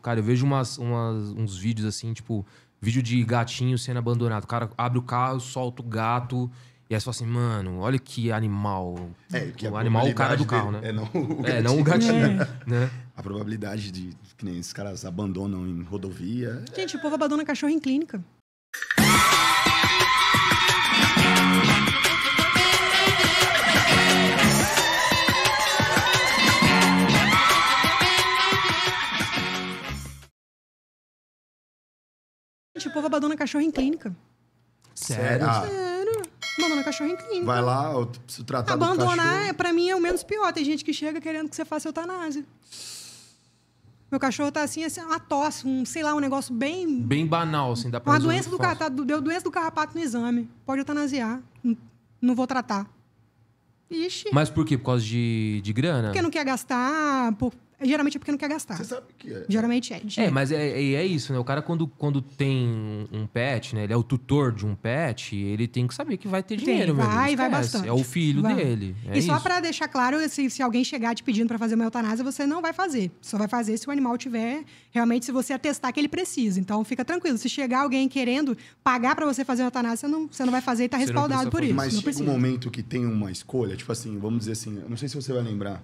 Cara, eu vejo umas, umas, uns vídeos assim, tipo, vídeo de gatinho sendo abandonado. O cara abre o carro, solta o gato. E é só assim, mano, olha que animal. É, que o animal é o cara do carro, né? É, não o gatinho. É, não o gatinho é. né? A probabilidade de que nem esses caras abandonam em rodovia. É Gente, o povo abandona cachorro em clínica. o povo abandona cachorro em clínica. Sério? Ah. Sério. Abandona cachorro em clínica. Vai lá, eu preciso tratar Abandonar, é, pra mim, é o menos pior. Tem gente que chega querendo que você faça eutanásia. Meu cachorro tá assim, assim, uma tosse, um, sei lá, um negócio bem. Bem banal, assim, dá pra Uma doença do, car... deu doença do carrapato no exame. Pode eutanasiar. Não vou tratar. Ixi. Mas por quê? Por causa de, de grana? Porque não quer gastar, por, geralmente é porque não quer gastar. Você sabe que é. Geralmente é. É, mas é, é, é isso, né? O cara, quando, quando tem um pet, né? Ele é o tutor de um pet, ele tem que saber que vai ter dinheiro, vai, mesmo. Vai, vai bastante. É o filho vai. dele. É e só para deixar claro, se, se alguém chegar te pedindo para fazer uma eutanásia, você não vai fazer. Só vai fazer se o animal tiver, realmente, se você atestar que ele precisa. Então, fica tranquilo. Se chegar alguém querendo pagar para você fazer uma eutanásia, você não, você não vai fazer e tá respaldado por isso. Mas chega um momento que tem uma escolha, tipo assim, vamos dizer assim, não sei se você vai lembrar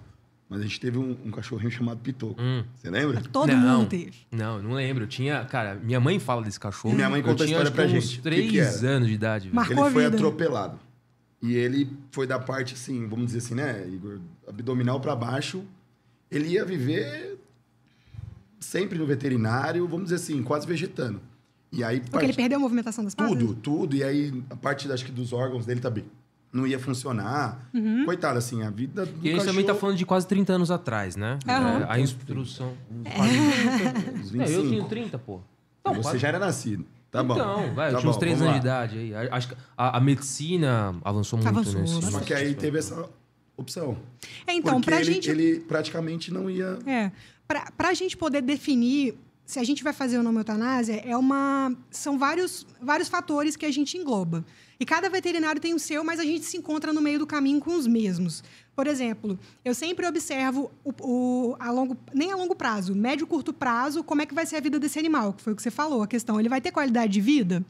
mas a gente teve um, um cachorrinho chamado Pitoco. Hum. Você lembra? Todo não, mundo teve. Não, não lembro. Eu tinha. Cara, minha mãe fala desse cachorro. Minha mãe conta a história pra gente. Uns três que que anos de idade. Marcou ele foi atropelado. E ele foi da parte, assim, vamos dizer assim, né, Igor? Abdominal para baixo. Ele ia viver sempre no veterinário, vamos dizer assim, quase vegetando. E aí. Porque parte... ele perdeu a movimentação das patas? Tudo, tudo. E aí a parte, acho que dos órgãos dele tá bem não ia funcionar. Uhum. Coitado, assim, a vida do E a gente também tá falando de quase 30 anos atrás, né? Uhum. É, a instrução... Uns 40, é. uns 25. É, eu tinha 30, pô. Então, Você quase... já era nascido. Tá bom. Então, vai, tá eu tinha uns 3 anos de idade aí. Acho que a, a medicina avançou muito avançou, nesse... Só que aí teve né? essa opção. É, então, Porque pra ele, gente... ele praticamente não ia... É. Pra, pra gente poder definir se a gente vai fazer uma eutanásia, é uma, são vários, vários fatores que a gente engloba. E cada veterinário tem o seu, mas a gente se encontra no meio do caminho com os mesmos. Por exemplo, eu sempre observo o, o, a longo, nem a longo prazo, médio e curto prazo, como é que vai ser a vida desse animal, que foi o que você falou, a questão. Ele vai ter qualidade de vida?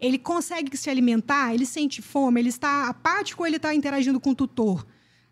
Ele consegue se alimentar? Ele sente fome? Ele está apático ou ele está interagindo com o tutor?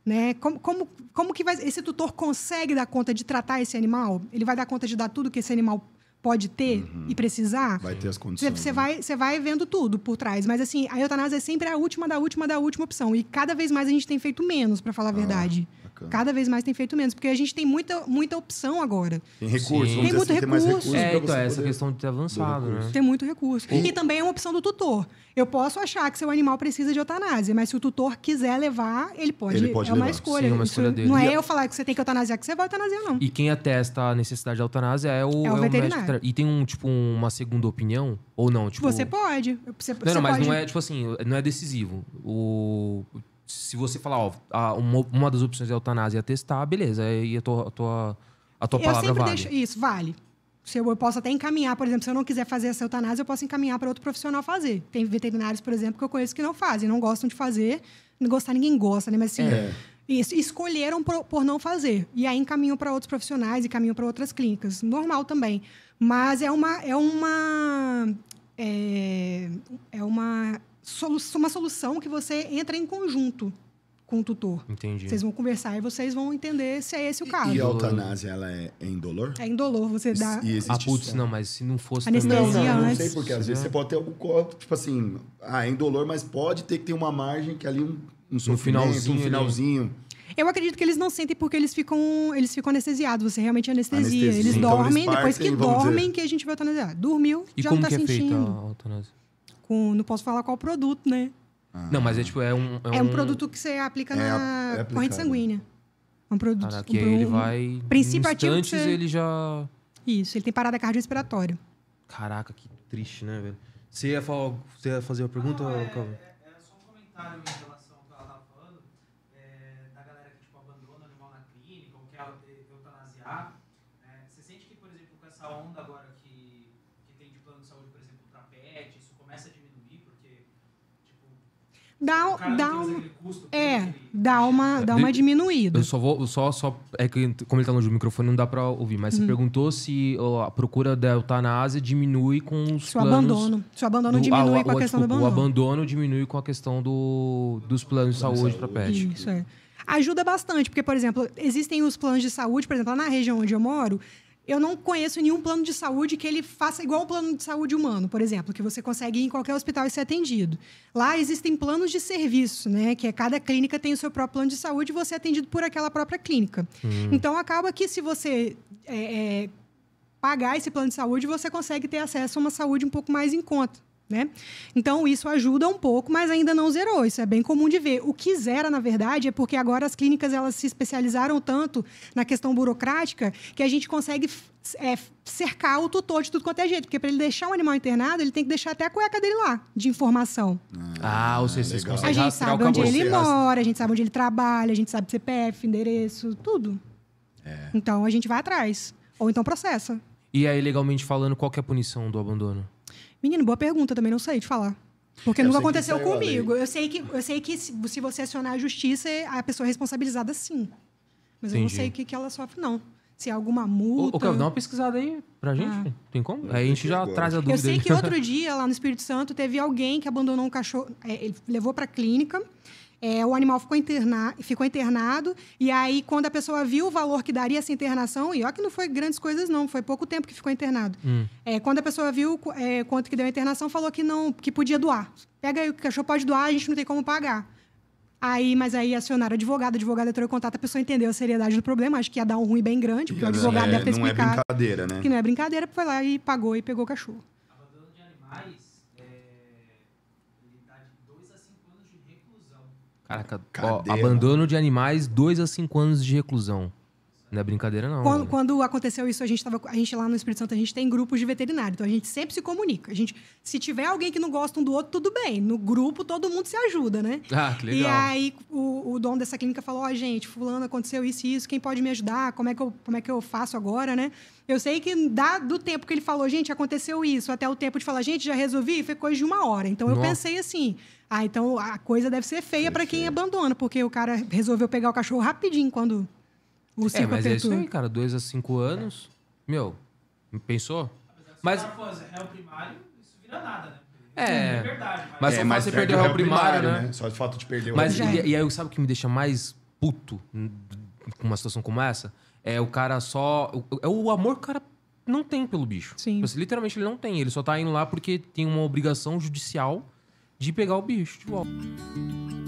Né? Como, como, como que vai, esse tutor consegue dar conta de tratar esse animal? Ele vai dar conta de dar tudo que esse animal pode ter uhum. e precisar? Vai ter as condições. Você, né? vai, você vai vendo tudo por trás. Mas assim, a eutanásia é sempre a última da última da última opção. E cada vez mais a gente tem feito menos, para falar a ah. verdade. Bacana. Cada vez mais tem feito menos, porque a gente tem muita, muita opção agora. Tem recurso, tem assim, muito assim, recurso. Tem recurso é, então, é essa questão de ter avançado, né? Tem muito recurso. E... e também é uma opção do tutor. Eu posso achar que seu animal precisa de eutanásia, mas se o tutor quiser levar, ele pode. Ele é pode é levar. uma escolha. Sim, uma escolha dele. Não é eu falar que você tem que eutanasiar que você vai eutanasiar, não. E quem atesta a necessidade de eutanásia é o, é o é veterinário. e tem um, tipo, uma segunda opinião? Ou não? Tipo... Você pode. Você, não, você não, mas pode... não é, tipo assim, não é decisivo. O se você falar, ó, uma, uma, das opções é eutanásia testar, beleza, aí a tua, a tua, a tua eu palavra vale. Deixo, isso, vale. Se eu, eu posso até encaminhar, por exemplo, se eu não quiser fazer essa eutanásia, eu posso encaminhar para outro profissional fazer. Tem veterinários, por exemplo, que eu conheço que não fazem, não gostam de fazer. Não gostar, ninguém gosta, né? Mas assim, é. Isso, escolheram por, por, não fazer. E aí encaminham para outros profissionais e caminham para outras clínicas. Normal também. Mas é uma. É uma é, é uma solu uma solução que você entra em conjunto com o tutor. Entendi. Vocês vão conversar e vocês vão entender se é esse o caso. E a eutanásia, ela é, em é indolor? É indolor, você dá... E ah, putz, não, mas se não fosse... Anestesia também... Não, antes. não sei porque, às vezes né? você pode ter algum corpo, tipo assim, ah, é indolor, mas pode ter que ter uma margem que é ali um, um no finalzinho, um finalzinho... Eu acredito que eles não sentem porque eles ficam, eles ficam anestesiados. Você realmente anestesia. anestesia. Eles então, dormem, eles partem, depois que dormem, dizer... que a gente vai eutanasiar. Dormiu, e já não tá sentindo. E como que é feita a eutanásia? com. Não posso falar qual produto, né? Ah. Não, mas é tipo, é um. É, é um, um, produto que você aplica é na é corrente sanguínea. É um produto. Caraca, um, ele vai. Princípio ativo. Antes você... ele já. Isso, ele tem parada cardiorrespiratória. Caraca, que triste, né, velho? Você ia, falar, você ia fazer uma pergunta, ah, não, é, Calvin? Era é, é só um comentário em relação ao que ela estava falando, é, da galera que tipo, abandona o animal na clínica ou quer eutanasiar. Né? Você sente que, por exemplo, com essa onda agora que dá, dá um, custo, é, dá uma, dá uma diminuída. Eu só vou, só, só é que como ele tá longe do microfone não dá para ouvir, mas você uhum. perguntou se a procura da eutanásia diminui com os se planos. O abandono, se o abandono do, diminui ah, com a questão do abandono. O abandono diminui com a questão do, dos planos de saúde, saúde. para pet. Isso é. Ajuda bastante, porque por exemplo, existem os planos de saúde, por exemplo, lá na região onde eu moro, eu não conheço nenhum plano de saúde que ele faça igual o plano de saúde humano, por exemplo, que você consegue ir em qualquer hospital e ser atendido. Lá existem planos de serviço, né? Que é cada clínica tem o seu próprio plano de saúde e você é atendido por aquela própria clínica. Hum. Então acaba que se você é, é, pagar esse plano de saúde, você consegue ter acesso a uma saúde um pouco mais em conta. Né? Então, isso ajuda um pouco, mas ainda não zerou. Isso é bem comum de ver. O que zera, na verdade, é porque agora as clínicas elas se especializaram tanto na questão burocrática que a gente consegue é, cercar o tutor de tudo quanto é jeito. Porque para ele deixar um animal internado, ele tem que deixar até a cueca dele lá, de informação. Ah, ah ou seja, vocês conseguem A gente sabe onde ele mora, a gente sabe onde ele trabalha, a gente sabe CPF, endereço, tudo. É. Então, a gente vai atrás. Ou então processa. E aí, legalmente falando, qual é a punição do abandono? Menino, boa pergunta, também não sei te falar. Porque é, eu nunca aconteceu comigo. Eu sei, que, eu sei que se, você acionar a justiça, é a pessoa é responsabilizada sim. Mas Entendi. eu não sei o que, que ela sofre, não. Se é alguma multa. Ô, Kelvin, dá uma pesquisada aí pra ah. gente. Ah. Tem como? É, aí a gente já traz a dúvida. Eu sei aí. que outro dia, lá no Espírito Santo, teve alguém que abandonou um cachorro. É, ele levou pra clínica é, o animal ficou, interna ficou internado, e aí, quando a pessoa viu o valor que daria essa internação, e ó, que não foi grandes coisas, não, foi pouco tempo que ficou internado. Hum. É, quando a pessoa viu é, quanto que deu a internação, falou que não, que podia doar. Pega aí, o cachorro pode doar, a gente não tem como pagar. Aí, mas aí acionaram advogado, advogado entrou em contato, a pessoa entendeu a seriedade do problema, acho que ia dar um ruim bem grande, porque o é, advogado é, deve ter explicado. Não é brincadeira, né? Que não é brincadeira, foi lá e pagou e pegou o cachorro. Abandono de animais Caraca, ó, abandono de animais, 2 a 5 anos de reclusão. Não é brincadeira, não. Quando, quando, aconteceu isso, a gente, tava, a gente lá no Espírito Santo, a gente tem grupos de veterinário. Então a gente sempre se comunica. A gente, se tiver alguém que não gosta um do outro, tudo bem. No grupo, todo mundo se ajuda, né? Ah, que legal. E aí o, o dono dessa clínica falou: Ó, oh, gente, fulano, aconteceu isso e isso, quem pode me ajudar? Como é, que eu, como é que eu faço agora, né? Eu sei que dá do tempo que ele falou, gente, aconteceu isso, até o tempo de falar, gente, já resolvi, foi coisa de uma hora. Então Nossa. eu pensei assim. Ah, então a coisa deve ser feia para quem abandona, porque o cara resolveu pegar o cachorro rapidinho quando o é, mas apertou. é isso aí, cara. Dois a cinco anos. Meu, pensou? Mas... é o primário, isso vira nada, né? É, é verdade, mas, é, mas você perdeu o primário, primário né? né? Só de fato de perder o Mas e, e, aí, sabe o que me deixa mais puto com uma situação como essa? É o cara só. É o amor que o cara não tem pelo bicho. Sim. Mas, tipo assim, literalmente ele não tem. Ele só tá indo lá porque tem uma obrigação judicial de pegar o bicho de volta.